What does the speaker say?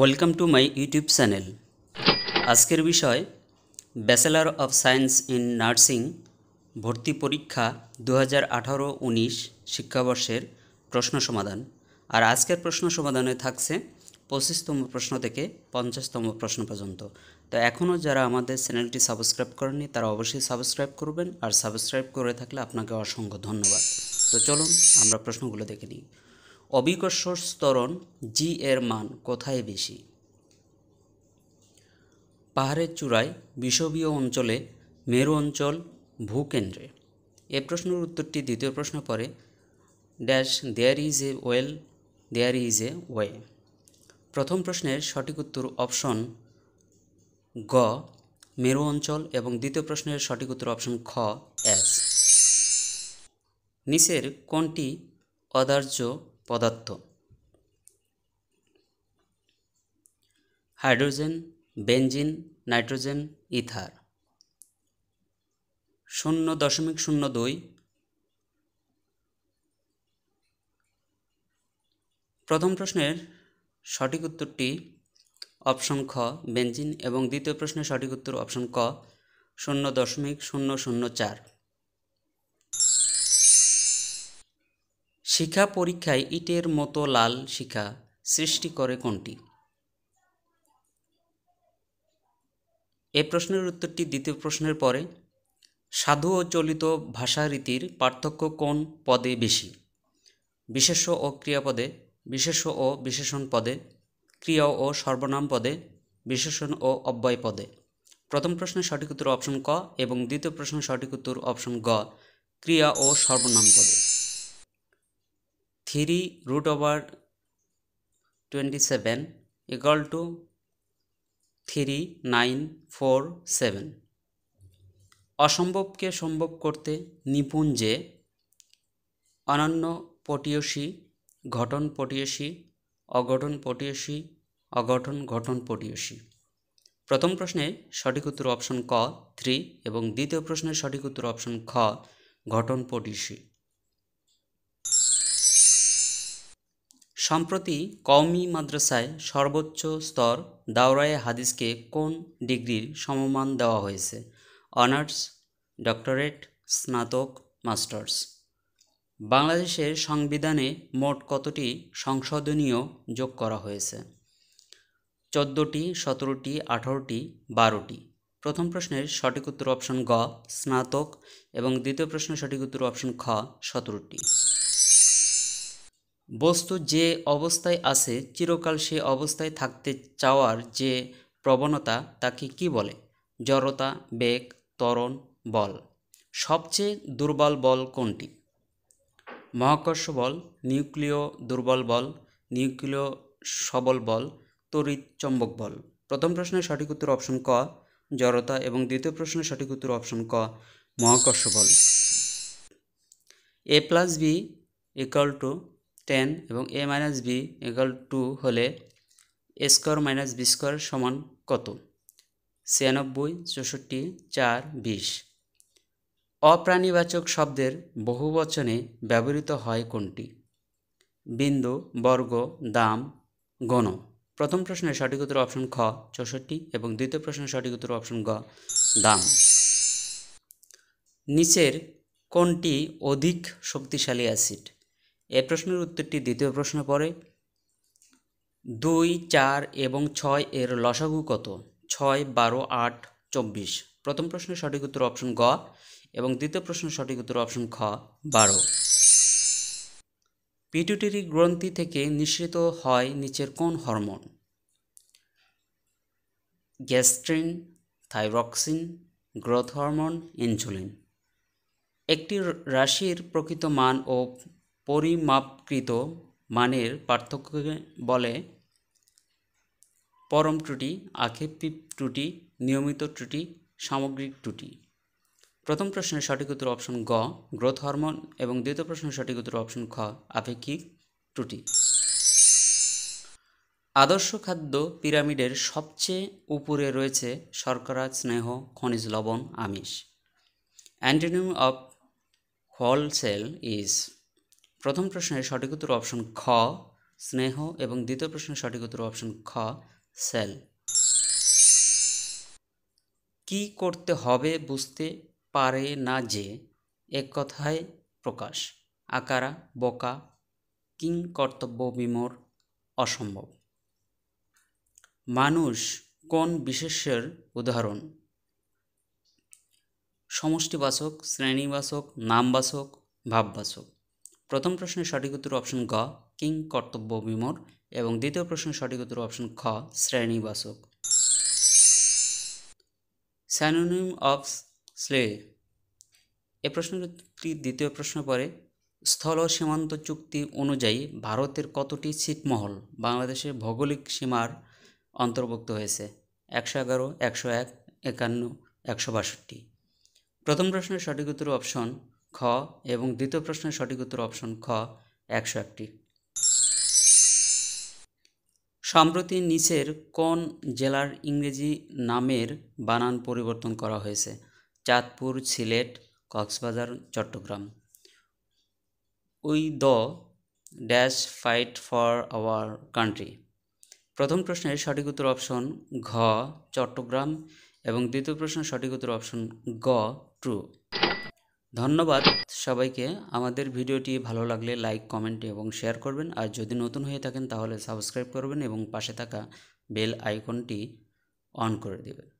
welcome to my YouTube channel আজকের বিষয় bachelor of science in nursing ভর্তি পরীক্ষা দু হাজার আঠারো উনিশ শিক্ষাবর্ষের প্রশ্ন সমাধান আর আজকের প্রশ্ন সমাধানে থাকছে পঁচিশতম প্রশ্ন থেকে পঞ্চাশতম প্রশ্ন পর্যন্ত তো এখনও যারা আমাদের চ্যানেলটি সাবস্ক্রাইব করেননি তারা অবশ্যই সাবস্ক্রাইব করবেন আর সাবস্ক্রাইব করে থাকলে আপনাকে অসংখ্য ধন্যবাদ তো চলুন আমরা প্রশ্নগুলো দেখে নিই অবিকর্ষ স্তরণ জি এর মান কোথায় বেশি পাহাড়ের চূড়ায় বিষবীয় অঞ্চলে মেরু অঞ্চল ভূকেন্দ্রে এ প্রশ্নের উত্তরটি দ্বিতীয় প্রশ্ন পরে dash there is a well there is a way প্রথম প্রশ্নের সঠিক উত্তর অপশন গ মেরু অঞ্চল এবং দ্বিতীয় প্রশ্নের সঠিক উত্তর অপশন খ এস নিচের কোনটি অদার্য পদার্থ হাইড্রোজেন বেঞ্জিন নাইট্রোজেন ইথার শূন্য দশমিক শূন্য দুই প্রথম প্রশ্নের সঠিক উত্তরটি অপশন খ বেঞ্জিন এবং দ্বিতীয় প্রশ্নের সঠিক উত্তর অপশন ক শূন্য দশমিক শূন্য শূন্য চার শিখা পরীক্ষায় ইটের মতো লাল শিখা সৃষ্টি করে কোনটি এ প্রশ্নের উত্তরটি দ্বিতীয় প্রশ্নের পরে সাধু ও চলিত ভাষারীতির পার্থক্য কোন পদে বেশি বিশেষ্য ও ক্রিয়াপদে বিশেষ ও বিশেষণ পদে ক্রিয়া ও সর্বনাম পদে বিশেষণ ও অব্যয় পদে প্রথম প্রশ্নের সঠিক উত্তর অপশন ক এবং দ্বিতীয় প্রশ্নের সঠিক উত্তর অপশন গ ক্রিয়া ও সর্বনাম পদে three root over twenty seven equal to three nine four seven অসম্ভবকে সম্ভব করতে নিপুণ যে অনন্য পটীয়সী ঘটন পটীয়সী অঘটন পটীয়সী অঘটন ঘটন পটীয়সী প্রথম প্রশ্নে সঠিক উত্তর অপশন ক থ্রি এবং দ্বিতীয় প্রশ্নের সঠিক উত্তর অপশন খ ঘটন পটীয়সী সম্প্রতি কওমি মাদ্রাসায় সর্বোচ্চ স্তর দাওরায়ে হাদিসকে কোন ডিগ্রির সমমান দেওয়া হয়েছে অনার্স ডক্টরেট স্নাতক মাস্টার্স বাংলাদেশের সংবিধানে মোট কতটি সংশোধনীয় যোগ করা হয়েছে চোদ্দোটি সতেরোটি আঠারোটি বারোটি প্রথম প্রশ্নের সঠিক উত্তর অপশন গ স্নাতক এবং দ্বিতীয় প্রশ্নের সঠিক উত্তর অপশন খ সতেরোটি বস্তু যে অবস্থায় আছে চিরকাল সে অবস্থায় থাকতে চাওয়ার যে প্রবণতা তাকে কি বলে জড়তা বেগ ত্বরণ বল সবচেয়ে দুর্বল বল কোনটি মহাকর্ষ বল নিউক্লিয় দুর্বল বল নিউক্লিয় সবল বল তড়িৎ চম্বক বল প্রথম প্রশ্নের সঠিক উত্তর অপশন ক জড়তা এবং দ্বিতীয় প্রশ্নের সঠিক উত্তর অপশন ক মহাকর্ষ বল A plus B equal to ten এবং A minus B equal to হলে A square minus B square সমান কত ছিয়ানব্বই চৌষট্টি চার বিশ অপ্রাণীবাচক শব্দের বহুবচনে ব্যবহৃত হয় কোনটি বিন্দু বর্গ দাম গণ প্রথম প্রশ্নের সঠিক উত্তর অপশন খ চৌষট্টি এবং দ্বিতীয় প্রশ্নের সঠিক উত্তর অপশন গ দাম নিচের কোনটি অধিক শক্তিশালী অ্যাসিড এ প্রশ্নের উত্তরটি দ্বিতীয় প্রশ্ন পড়ে দুই চার এবং ছয় এর লসাগু কত ছয় বারো আট চব্বিশ প্রথম প্রশ্নের সঠিক উত্তর অপশন গ এবং দ্বিতীয় প্রশ্নের সঠিক উত্তর অপশন খ বারো পিটুটেরি গ্রন্থি থেকে নিঃসৃত হয় নিচের কোন hormone gastrin thyroxine growth hormone insulin একটি রাশির প্রকৃত মান ও পরিমাপকৃত মানের পার্থক্যকে বলে পরম ত্রুটি আক্ষেপিক ত্রুটি নিয়মিত ত্রুটি সামগ্রিক ত্রুটি প্রথম প্রশ্নের সঠিক উত্তর অপশন গ গ্রোথ হরমোন এবং দ্বিতীয় প্রশ্নের সঠিক উত্তর অপশন খ আপেক্ষিক ত্রুটি আদর্শ খাদ্য পিরামিডের সবচেয়ে উপরে রয়েছে শর্করা স্নেহ খনিজ লবণ আমিষ অ্যান্টোনিম অফ হোলসেল ইজ প্রথম প্রশ্নের সঠিক উত্তর অপশন খ স্নেহ এবং দ্বিতীয় প্রশ্নের সঠিক উত্তর অপশন খ সেল কি করতে হবে বুঝতে পারে না যে এক কথায় প্রকাশ আকারা বোকা কিং কর্তব্য বিমোর অসম্ভব মানুষ কোন বিশেষের উদাহরণ সমষ্টিবাচক শ্রেণীবাচক নামবাচক ভাববাচক প্রথম প্রশ্নের সঠিক উত্তর অপশন গ কিং কর্তব্য বিমোর এবং দ্বিতীয় প্রশ্নের সঠিক উত্তর অপশন খ শ্রেণীবাসক স্যানোনিম অফ স্লে এ প্রশ্নটি দ্বিতীয় প্রশ্ন পরে স্থল সীমান্ত চুক্তি অনুযায়ী ভারতের কতটি ছিটমহল বাংলাদেশের ভৌগোলিক সীমার অন্তর্ভুক্ত হয়েছে একশো এগারো একশো এক একান্ন একশো বাষট্টি প্রথম প্রশ্নের সঠিক উত্তর অপশন খ এবং দ্বিতীয় প্রশ্নের সঠিক উত্তর অপশন খ একশো একটি সম্প্রতি নিচের কোন জেলার ইংরেজি নামের বানান পরিবর্তন করা হয়েছে Chandpur Sylhet Cox's Bazar Chittagong we the dash fight for our country প্রথম প্রশ্নের সঠিক উত্তর অপশন ঘ চট্টগ্রাম এবং দ্বিতীয় প্রশ্নের সঠিক উত্তর অপশন গ ট্রু ধন্যবাদ সবাইকে আমাদের ভিডিওটি ভালো লাগলে লাইক কমেন্ট এবং শেয়ার করবেন আর যদি নতুন হয়ে থাকেন তাহলে সাবস্ক্রাইব করবেন এবং পাশে থাকা বেল আইকনটি অন করে দেবেন